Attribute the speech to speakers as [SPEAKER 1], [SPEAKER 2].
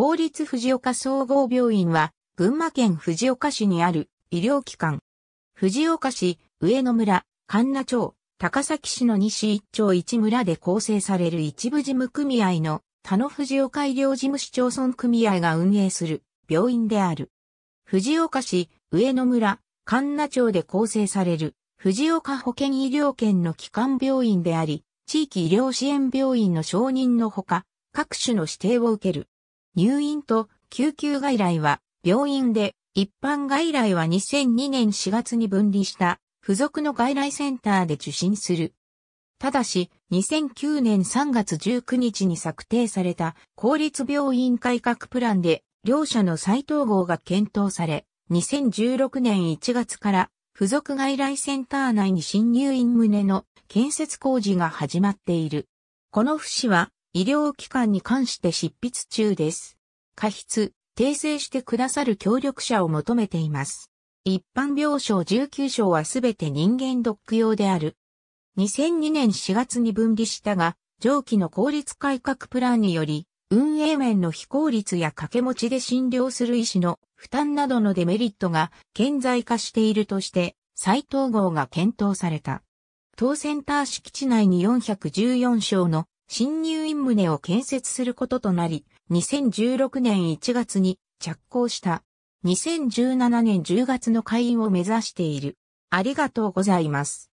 [SPEAKER 1] 公立藤岡総合病院は、群馬県藤岡市にある医療機関。
[SPEAKER 2] 藤岡市、上野村、神奈町、高崎市の西一町一村で構成される一部事務組合の田野藤岡医療事務市町村組合が運営する病院である。藤岡市、上野村、神奈町で構成される藤岡保健医療圏の基幹病院であり、地域医療支援病院の承認のほか、各種の指定を受ける。入院と救急外来は病院で、一般外来は2002年4月に分離した付属の外来センターで受診する。ただし、2009年3月19日に策定された公立病院改革プランで、両者の再統合が検討され、2016年1月から付属外来センター内に新入院旨の建設工事が始まっている。この節は医療機関に関して執筆中です。過筆、訂正してくださる協力者を求めています。一般病床19床はすべて人間ドック用である。2002年4月に分離したが、上記の効率改革プランにより、運営面の非効率や掛け持ちで診療する医師の負担などのデメリットが顕在化しているとして、再統合が検討された。当センター敷地内に414床の新入院棟を建設することとなり、2016年1月に着工した。2017年10月の開院を目指
[SPEAKER 1] している。ありがとうございます。